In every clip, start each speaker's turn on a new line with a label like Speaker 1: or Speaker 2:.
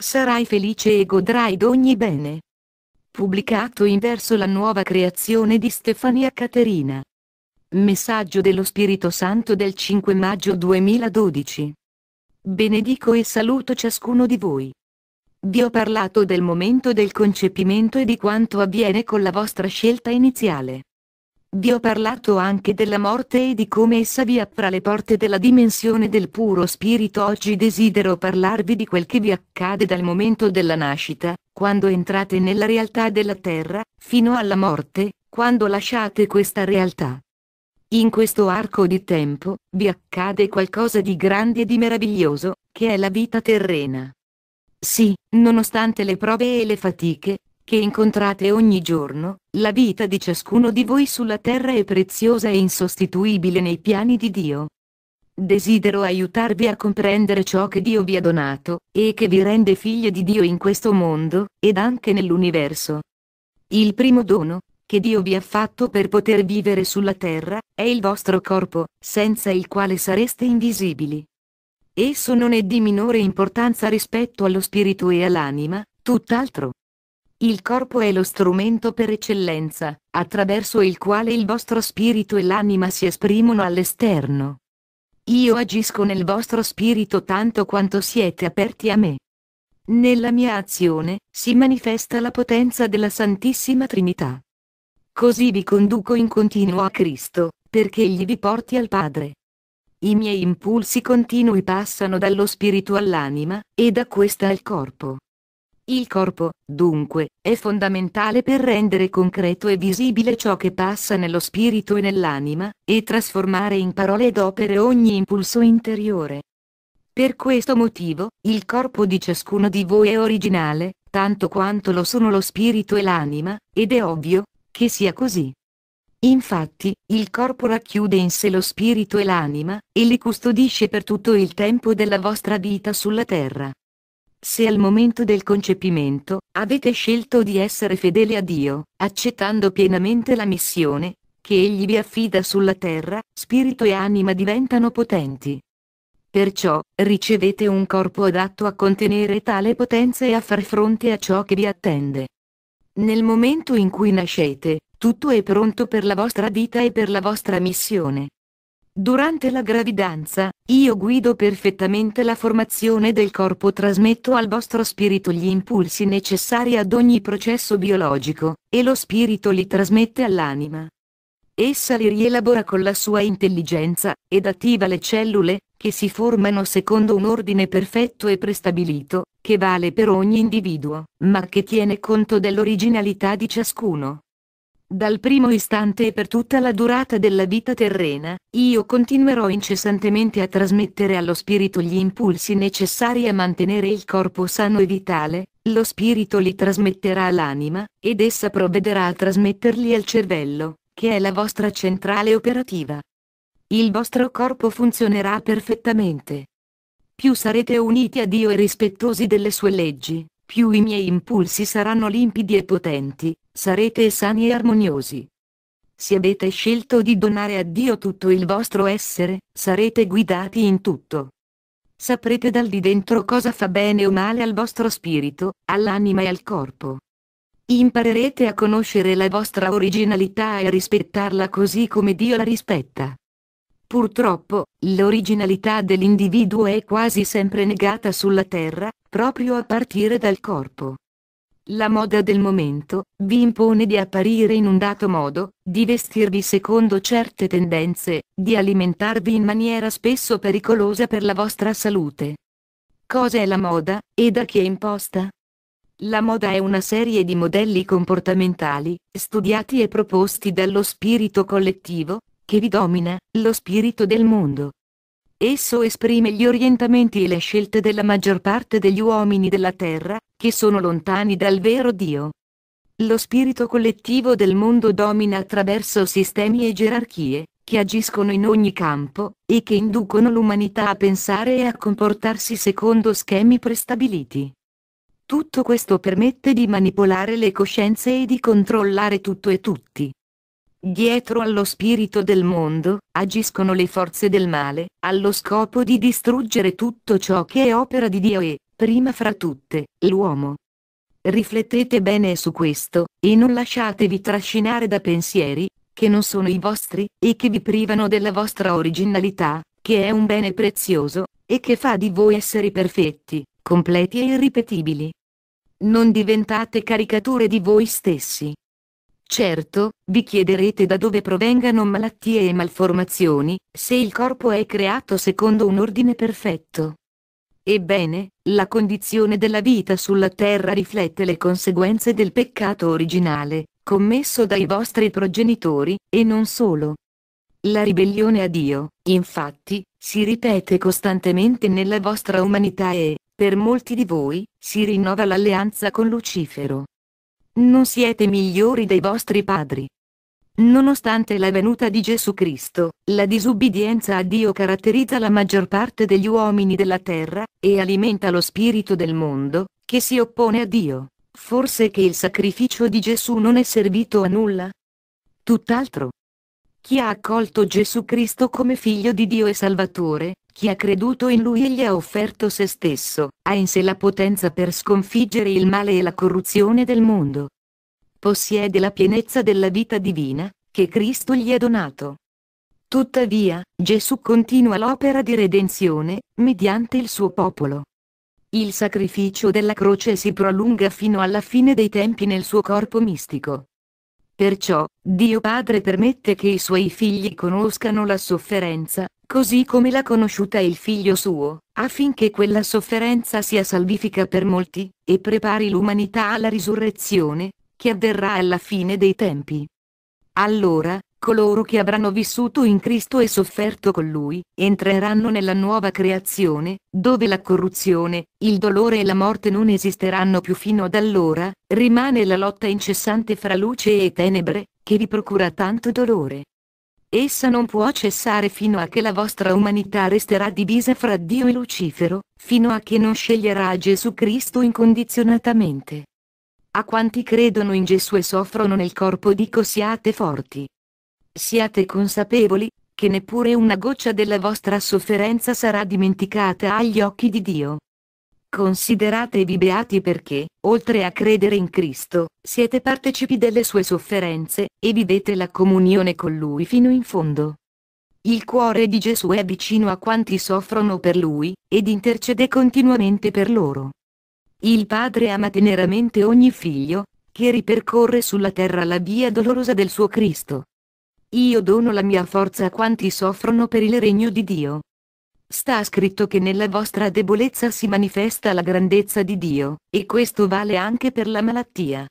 Speaker 1: sarai felice e godrai d'ogni bene. Pubblicato in verso la nuova creazione di Stefania Caterina. Messaggio dello Spirito Santo del 5 maggio 2012. Benedico e saluto ciascuno di voi. Vi ho parlato del momento del concepimento e di quanto avviene con la vostra scelta iniziale. Vi ho parlato anche della morte e di come essa vi apra le porte della dimensione del puro spirito. Oggi desidero parlarvi di quel che vi accade dal momento della nascita, quando entrate nella realtà della terra, fino alla morte, quando lasciate questa realtà. In questo arco di tempo, vi accade qualcosa di grande e di meraviglioso, che è la vita terrena. Sì, nonostante le prove e le fatiche, che incontrate ogni giorno, la vita di ciascuno di voi sulla terra è preziosa e insostituibile nei piani di Dio. Desidero aiutarvi a comprendere ciò che Dio vi ha donato, e che vi rende figli di Dio in questo mondo, ed anche nell'universo. Il primo dono, che Dio vi ha fatto per poter vivere sulla terra, è il vostro corpo, senza il quale sareste invisibili. Esso non è di minore importanza rispetto allo spirito e all'anima, tutt'altro. Il corpo è lo strumento per eccellenza, attraverso il quale il vostro spirito e l'anima si esprimono all'esterno. Io agisco nel vostro spirito tanto quanto siete aperti a me. Nella mia azione si manifesta la potenza della Santissima Trinità. Così vi conduco in continuo a Cristo, perché Egli vi porti al Padre. I miei impulsi continui passano dallo spirito all'anima, e da questa al corpo. Il corpo, dunque, è fondamentale per rendere concreto e visibile ciò che passa nello spirito e nell'anima, e trasformare in parole ed opere ogni impulso interiore. Per questo motivo, il corpo di ciascuno di voi è originale, tanto quanto lo sono lo spirito e l'anima, ed è ovvio, che sia così. Infatti, il corpo racchiude in sé lo spirito e l'anima, e li custodisce per tutto il tempo della vostra vita sulla terra. Se al momento del concepimento, avete scelto di essere fedeli a Dio, accettando pienamente la missione, che Egli vi affida sulla terra, spirito e anima diventano potenti. Perciò, ricevete un corpo adatto a contenere tale potenza e a far fronte a ciò che vi attende. Nel momento in cui nascete, tutto è pronto per la vostra vita e per la vostra missione. Durante la gravidanza, io guido perfettamente la formazione del corpo trasmetto al vostro spirito gli impulsi necessari ad ogni processo biologico, e lo spirito li trasmette all'anima. Essa li rielabora con la sua intelligenza, ed attiva le cellule, che si formano secondo un ordine perfetto e prestabilito, che vale per ogni individuo, ma che tiene conto dell'originalità di ciascuno. Dal primo istante e per tutta la durata della vita terrena, io continuerò incessantemente a trasmettere allo spirito gli impulsi necessari a mantenere il corpo sano e vitale, lo spirito li trasmetterà all'anima, ed essa provvederà a trasmetterli al cervello, che è la vostra centrale operativa. Il vostro corpo funzionerà perfettamente. Più sarete uniti a Dio e rispettosi delle sue leggi, più i miei impulsi saranno limpidi e potenti, sarete sani e armoniosi. Se avete scelto di donare a Dio tutto il vostro essere, sarete guidati in tutto. Saprete dal di dentro cosa fa bene o male al vostro spirito, all'anima e al corpo. Imparerete a conoscere la vostra originalità e a rispettarla così come Dio la rispetta. Purtroppo, l'originalità dell'individuo è quasi sempre negata sulla Terra, proprio a partire dal corpo. La moda del momento, vi impone di apparire in un dato modo, di vestirvi secondo certe tendenze, di alimentarvi in maniera spesso pericolosa per la vostra salute. Cos'è la moda, e da chi è imposta? La moda è una serie di modelli comportamentali, studiati e proposti dallo spirito collettivo, che vi domina, lo spirito del mondo. Esso esprime gli orientamenti e le scelte della maggior parte degli uomini della terra, che sono lontani dal vero Dio. Lo spirito collettivo del mondo domina attraverso sistemi e gerarchie, che agiscono in ogni campo, e che inducono l'umanità a pensare e a comportarsi secondo schemi prestabiliti. Tutto questo permette di manipolare le coscienze e di controllare tutto e tutti. Dietro allo spirito del mondo, agiscono le forze del male, allo scopo di distruggere tutto ciò che è opera di Dio e, prima fra tutte, l'uomo. Riflettete bene su questo, e non lasciatevi trascinare da pensieri, che non sono i vostri, e che vi privano della vostra originalità, che è un bene prezioso, e che fa di voi esseri perfetti, completi e irripetibili. Non diventate caricature di voi stessi. Certo, vi chiederete da dove provengano malattie e malformazioni, se il corpo è creato secondo un ordine perfetto. Ebbene, la condizione della vita sulla terra riflette le conseguenze del peccato originale, commesso dai vostri progenitori, e non solo. La ribellione a Dio, infatti, si ripete costantemente nella vostra umanità e, per molti di voi, si rinnova l'alleanza con Lucifero. Non siete migliori dei vostri padri. Nonostante la venuta di Gesù Cristo, la disubbidienza a Dio caratterizza la maggior parte degli uomini della terra, e alimenta lo spirito del mondo, che si oppone a Dio. Forse che il sacrificio di Gesù non è servito a nulla? Tutt'altro. Chi ha accolto Gesù Cristo come figlio di Dio e Salvatore, chi ha creduto in lui e gli ha offerto se stesso, ha in sé la potenza per sconfiggere il male e la corruzione del mondo. Possiede la pienezza della vita divina, che Cristo gli ha donato. Tuttavia, Gesù continua l'opera di redenzione, mediante il suo popolo. Il sacrificio della croce si prolunga fino alla fine dei tempi nel suo corpo mistico. Perciò, Dio Padre permette che i suoi figli conoscano la sofferenza, così come l'ha conosciuta il figlio suo, affinché quella sofferenza sia salvifica per molti, e prepari l'umanità alla risurrezione, che avverrà alla fine dei tempi. Allora, coloro che avranno vissuto in Cristo e sofferto con Lui, entreranno nella nuova creazione, dove la corruzione, il dolore e la morte non esisteranno più fino ad allora, rimane la lotta incessante fra luce e tenebre, che vi procura tanto dolore. Essa non può cessare fino a che la vostra umanità resterà divisa fra Dio e Lucifero, fino a che non sceglierà Gesù Cristo incondizionatamente. A quanti credono in Gesù e soffrono nel corpo dico siate forti. Siate consapevoli, che neppure una goccia della vostra sofferenza sarà dimenticata agli occhi di Dio. Consideratevi beati perché, oltre a credere in Cristo, siete partecipi delle sue sofferenze, e vivete la comunione con Lui fino in fondo. Il cuore di Gesù è vicino a quanti soffrono per Lui, ed intercede continuamente per loro. Il Padre ama teneramente ogni figlio, che ripercorre sulla terra la via dolorosa del suo Cristo. Io dono la mia forza a quanti soffrono per il regno di Dio. Sta scritto che nella vostra debolezza si manifesta la grandezza di Dio, e questo vale anche per la malattia.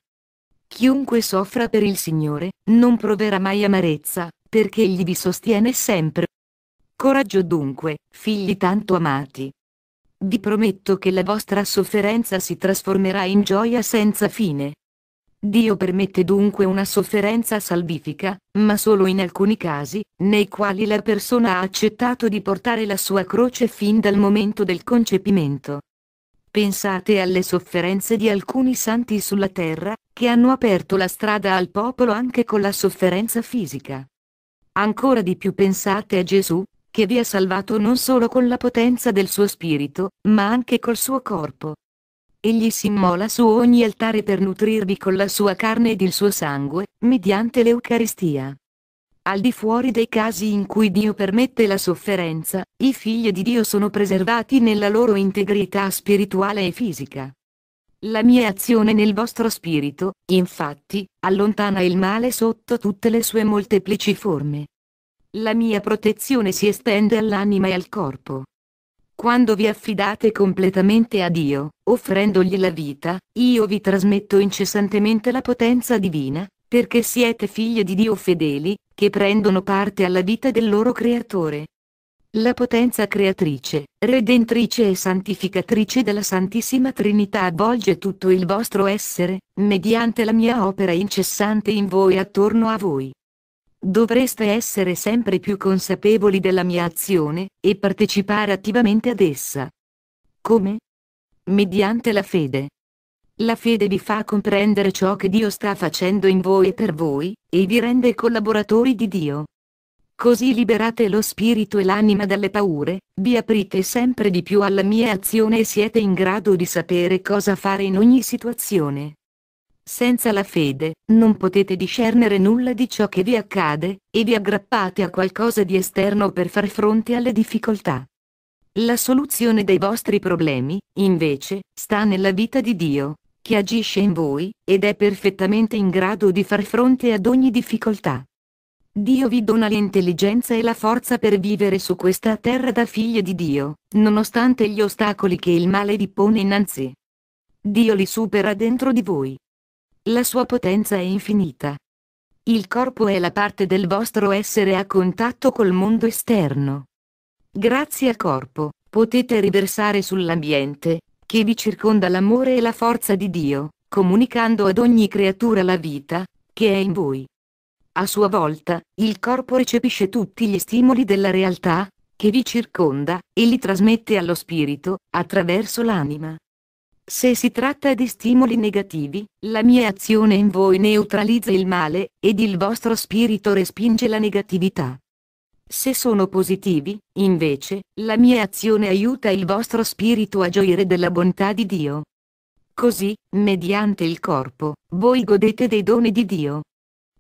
Speaker 1: Chiunque soffra per il Signore, non proverà mai amarezza, perché Egli vi sostiene sempre. Coraggio dunque, figli tanto amati. Vi prometto che la vostra sofferenza si trasformerà in gioia senza fine, Dio permette dunque una sofferenza salvifica, ma solo in alcuni casi, nei quali la persona ha accettato di portare la sua croce fin dal momento del concepimento. Pensate alle sofferenze di alcuni santi sulla terra, che hanno aperto la strada al popolo anche con la sofferenza fisica. Ancora di più pensate a Gesù, che vi ha salvato non solo con la potenza del suo spirito, ma anche col suo corpo. Egli si immola su ogni altare per nutrirvi con la sua carne ed il suo sangue, mediante l'Eucaristia. Al di fuori dei casi in cui Dio permette la sofferenza, i figli di Dio sono preservati nella loro integrità spirituale e fisica. La mia azione nel vostro spirito, infatti, allontana il male sotto tutte le sue molteplici forme. La mia protezione si estende all'anima e al corpo. Quando vi affidate completamente a Dio, offrendogli la vita, io vi trasmetto incessantemente la potenza divina, perché siete figli di Dio fedeli, che prendono parte alla vita del loro Creatore. La potenza creatrice, redentrice e santificatrice della Santissima Trinità avvolge tutto il vostro essere, mediante la mia opera incessante in voi e attorno a voi. Dovreste essere sempre più consapevoli della mia azione, e partecipare attivamente ad essa. Come? Mediante la fede. La fede vi fa comprendere ciò che Dio sta facendo in voi e per voi, e vi rende collaboratori di Dio. Così liberate lo spirito e l'anima dalle paure, vi aprite sempre di più alla mia azione e siete in grado di sapere cosa fare in ogni situazione. Senza la fede, non potete discernere nulla di ciò che vi accade, e vi aggrappate a qualcosa di esterno per far fronte alle difficoltà. La soluzione dei vostri problemi, invece, sta nella vita di Dio, che agisce in voi, ed è perfettamente in grado di far fronte ad ogni difficoltà. Dio vi dona l'intelligenza e la forza per vivere su questa terra da figli di Dio, nonostante gli ostacoli che il male vi pone innanzi. Dio li supera dentro di voi. La sua potenza è infinita. Il corpo è la parte del vostro essere a contatto col mondo esterno. Grazie al corpo, potete riversare sull'ambiente, che vi circonda l'amore e la forza di Dio, comunicando ad ogni creatura la vita, che è in voi. A sua volta, il corpo recepisce tutti gli stimoli della realtà, che vi circonda, e li trasmette allo spirito, attraverso l'anima. Se si tratta di stimoli negativi, la mia azione in voi neutralizza il male, ed il vostro spirito respinge la negatività. Se sono positivi, invece, la mia azione aiuta il vostro spirito a gioire della bontà di Dio. Così, mediante il corpo, voi godete dei doni di Dio.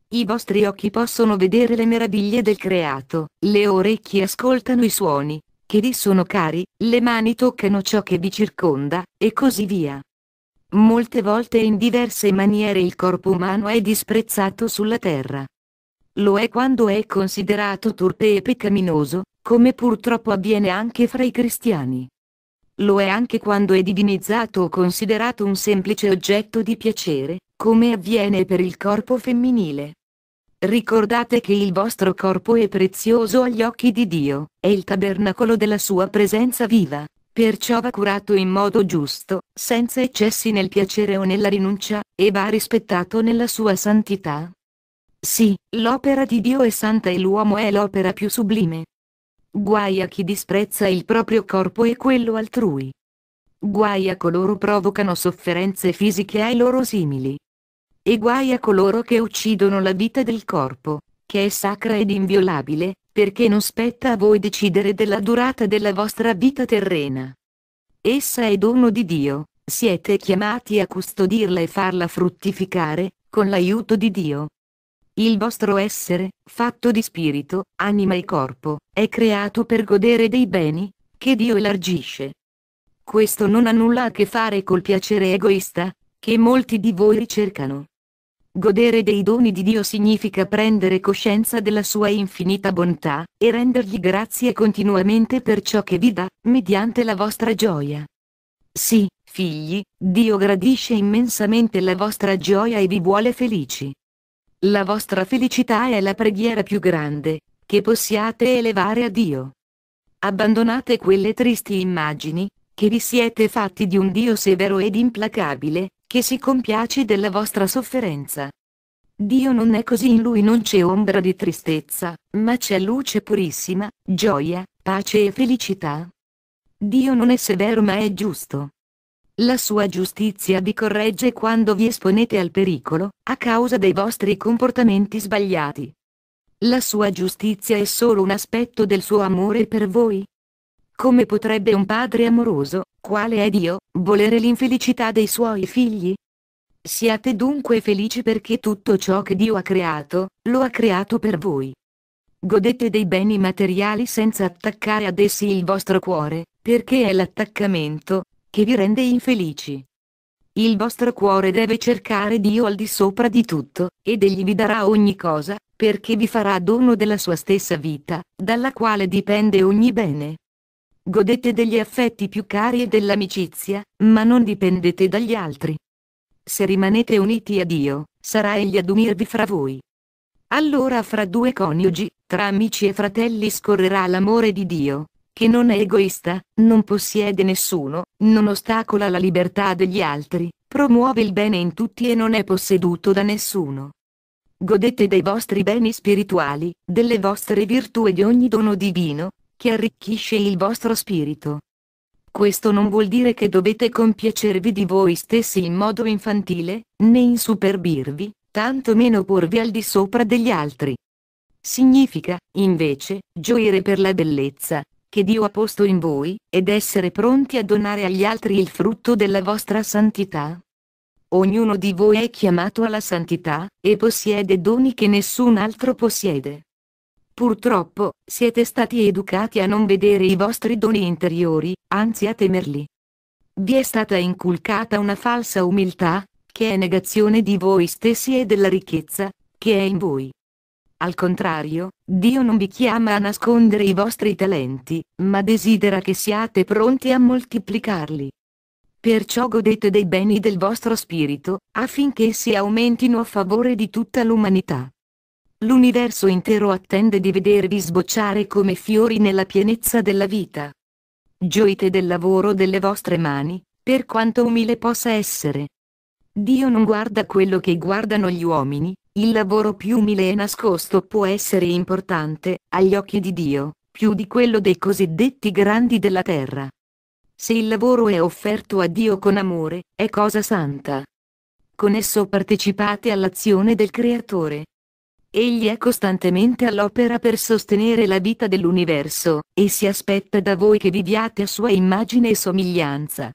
Speaker 1: I vostri occhi possono vedere le meraviglie del creato, le orecchie ascoltano i suoni, che vi sono cari, le mani toccano ciò che vi circonda, e così via. Molte volte in diverse maniere il corpo umano è disprezzato sulla terra. Lo è quando è considerato turpe e peccaminoso, come purtroppo avviene anche fra i cristiani. Lo è anche quando è divinizzato o considerato un semplice oggetto di piacere, come avviene per il corpo femminile. Ricordate che il vostro corpo è prezioso agli occhi di Dio, è il tabernacolo della sua presenza viva. Perciò va curato in modo giusto, senza eccessi nel piacere o nella rinuncia, e va rispettato nella sua santità. Sì, l'opera di Dio è santa e l'uomo è l'opera più sublime. Guai a chi disprezza il proprio corpo e quello altrui. Guai a coloro provocano sofferenze fisiche ai loro simili. E guai a coloro che uccidono la vita del corpo, che è sacra ed inviolabile, perché non spetta a voi decidere della durata della vostra vita terrena. Essa è dono di Dio, siete chiamati a custodirla e farla fruttificare, con l'aiuto di Dio. Il vostro essere, fatto di spirito, anima e corpo, è creato per godere dei beni, che Dio elargisce. Questo non ha nulla a che fare col piacere egoista, che molti di voi ricercano. Godere dei doni di Dio significa prendere coscienza della sua infinita bontà, e rendergli grazie continuamente per ciò che vi dà, mediante la vostra gioia. Sì, figli, Dio gradisce immensamente la vostra gioia e vi vuole felici. La vostra felicità è la preghiera più grande, che possiate elevare a Dio. Abbandonate quelle tristi immagini, che vi siete fatti di un Dio severo ed implacabile, che si compiace della vostra sofferenza. Dio non è così in lui non c'è ombra di tristezza, ma c'è luce purissima, gioia, pace e felicità. Dio non è severo ma è giusto. La sua giustizia vi corregge quando vi esponete al pericolo, a causa dei vostri comportamenti sbagliati. La sua giustizia è solo un aspetto del suo amore per voi, come potrebbe un padre amoroso, quale è Dio, volere l'infelicità dei suoi figli? Siate dunque felici perché tutto ciò che Dio ha creato, lo ha creato per voi. Godete dei beni materiali senza attaccare ad essi il vostro cuore, perché è l'attaccamento, che vi rende infelici. Il vostro cuore deve cercare Dio al di sopra di tutto, ed egli vi darà ogni cosa, perché vi farà dono della sua stessa vita, dalla quale dipende ogni bene. Godete degli affetti più cari e dell'amicizia, ma non dipendete dagli altri. Se rimanete uniti a Dio, sarà Egli ad unirvi fra voi. Allora fra due coniugi, tra amici e fratelli scorrerà l'amore di Dio, che non è egoista, non possiede nessuno, non ostacola la libertà degli altri, promuove il bene in tutti e non è posseduto da nessuno. Godete dei vostri beni spirituali, delle vostre virtù e di ogni dono divino, che arricchisce il vostro spirito. Questo non vuol dire che dovete compiacervi di voi stessi in modo infantile, né insuperbirvi, tanto meno porvi al di sopra degli altri. Significa, invece, gioire per la bellezza, che Dio ha posto in voi, ed essere pronti a donare agli altri il frutto della vostra santità. Ognuno di voi è chiamato alla santità, e possiede doni che nessun altro possiede. Purtroppo, siete stati educati a non vedere i vostri doni interiori, anzi a temerli. Vi è stata inculcata una falsa umiltà, che è negazione di voi stessi e della ricchezza, che è in voi. Al contrario, Dio non vi chiama a nascondere i vostri talenti, ma desidera che siate pronti a moltiplicarli. Perciò godete dei beni del vostro spirito, affinché essi aumentino a favore di tutta l'umanità. L'universo intero attende di vedervi sbocciare come fiori nella pienezza della vita. Gioite del lavoro delle vostre mani, per quanto umile possa essere. Dio non guarda quello che guardano gli uomini, il lavoro più umile e nascosto può essere importante, agli occhi di Dio, più di quello dei cosiddetti grandi della terra. Se il lavoro è offerto a Dio con amore, è cosa santa. Con esso partecipate all'azione del Creatore, Egli è costantemente all'opera per sostenere la vita dell'universo, e si aspetta da voi che viviate a sua immagine e somiglianza.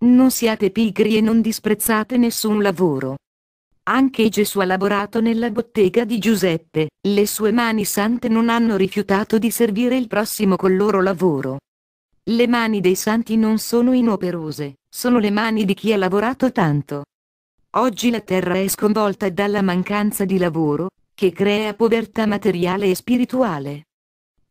Speaker 1: Non siate pigri e non disprezzate nessun lavoro. Anche Gesù ha lavorato nella bottega di Giuseppe, le sue mani sante non hanno rifiutato di servire il prossimo col loro lavoro. Le mani dei santi non sono inoperose, sono le mani di chi ha lavorato tanto. Oggi la terra è sconvolta dalla mancanza di lavoro, che crea povertà materiale e spirituale.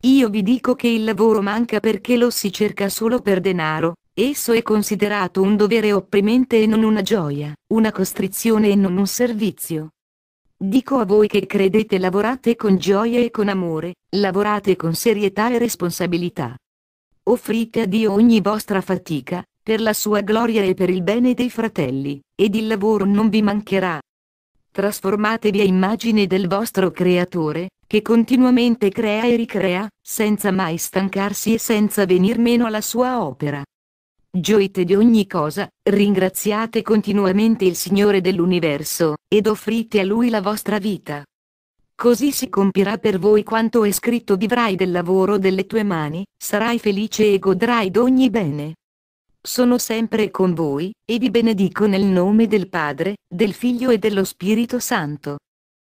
Speaker 1: Io vi dico che il lavoro manca perché lo si cerca solo per denaro, esso è considerato un dovere opprimente e non una gioia, una costrizione e non un servizio. Dico a voi che credete lavorate con gioia e con amore, lavorate con serietà e responsabilità. Offrite a Dio ogni vostra fatica, per la sua gloria e per il bene dei fratelli, ed il lavoro non vi mancherà, trasformatevi a immagine del vostro creatore, che continuamente crea e ricrea, senza mai stancarsi e senza venir meno alla sua opera. Gioite di ogni cosa, ringraziate continuamente il Signore dell'universo, ed offrite a Lui la vostra vita. Così si compirà per voi quanto è scritto vivrai del lavoro delle tue mani, sarai felice e godrai d'ogni bene sono sempre con voi, e vi benedico nel nome del Padre, del Figlio e dello Spirito Santo.